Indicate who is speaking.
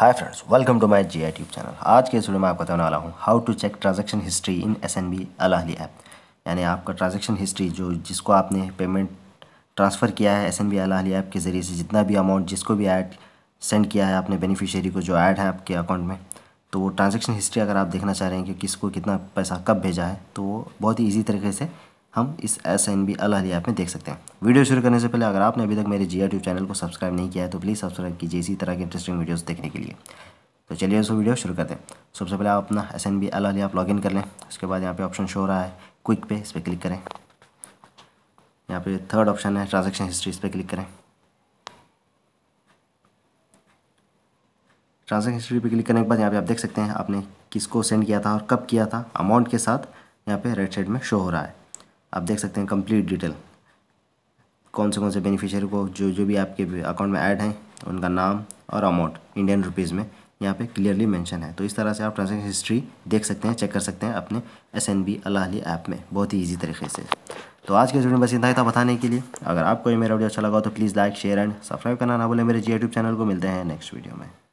Speaker 1: hi friends welcome to my G I tube channel आज के इस वीडियो में आपको बताने वाला हूँ how to check transaction history in S N B AlAhli app यानी आपका ट्रांजैक्शन हिस्ट्री जो जिसको आपने पेमेंट ट्रांसफ़र किया है S N B AlAhli app के ज़रिए से जितना भी अमाउंट जिसको भी ऐड सेंड किया है आपने बेनिफिशियरी को जो ऐड है आपके अकाउंट में तो वो ट्रांजेक्शन हिस्ट्री अगर आप देखना चाह रहे हैं कि किसको कितना पैसा कब भेजा है तो वो बहुत ही ईजी तरीके से हम इस S N B AlAhli app में देख सकते हैं वीडियो शुरू करने से पहले अगर आपने अभी तक मेरे जी ट्यूब चैनल को सब्सक्राइब नहीं किया है तो प्लीज़ सब्सक्राइब कीजिए इसी तरह के इंटरेस्टिंग वीडियोस देखने के लिए तो चलिए उसको वीडियो शुरू करते हैं सबसे पहले आप अपना S N B AlAhli app इन कर लें उसके बाद यहाँ पे ऑप्शन शो रहा है क्विक पे इस पर क्लिक करें यहाँ पे थर्ड ऑप्शन है ट्रांजेक्शन हिस्ट्री इस पर क्लिक करें ट्रांजेक्शन हिस्ट्री पे क्लिक करने के बाद यहाँ पे आप देख सकते हैं आपने किसको सेंड किया था और कब किया था अमाउंट के साथ यहाँ पे राइट साइड में शो हो रहा है आप देख सकते हैं कंप्लीट डिटेल कौन से कौन से बेनिफिशियरी को जो जो भी आपके अकाउंट में ऐड हैं उनका नाम और अमाउंट इंडियन रुपीज़ में यहाँ पे क्लियरली मेंशन है तो इस तरह से आप ट्रांजेक्शन हिस्ट्री देख सकते हैं चेक कर सकते हैं अपने S N B AlAhli app में बहुत ही ईजी तरीके से तो आज के वीडियो में बस इतना ही था बताने के लिए अगर आपको ये मेरा वीडियो अच्छा लगा तो please like share and subscribe करना ना बोले मेरे यूट्यूब चैनल को मिलते हैं नेक्स्ट वीडियो में